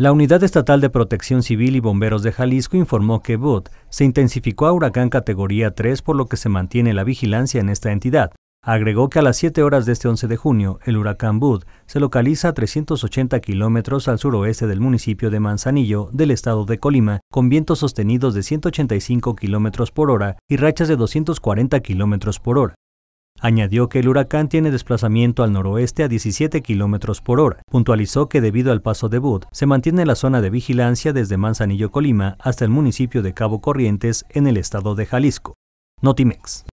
La Unidad Estatal de Protección Civil y Bomberos de Jalisco informó que Bud se intensificó a huracán categoría 3 por lo que se mantiene la vigilancia en esta entidad. Agregó que a las 7 horas de este 11 de junio, el huracán Bud se localiza a 380 kilómetros al suroeste del municipio de Manzanillo, del estado de Colima, con vientos sostenidos de 185 kilómetros por hora y rachas de 240 kilómetros por hora. Añadió que el huracán tiene desplazamiento al noroeste a 17 kilómetros por hora. Puntualizó que debido al paso de Bud, se mantiene la zona de vigilancia desde Manzanillo, Colima, hasta el municipio de Cabo Corrientes, en el estado de Jalisco. Notimex.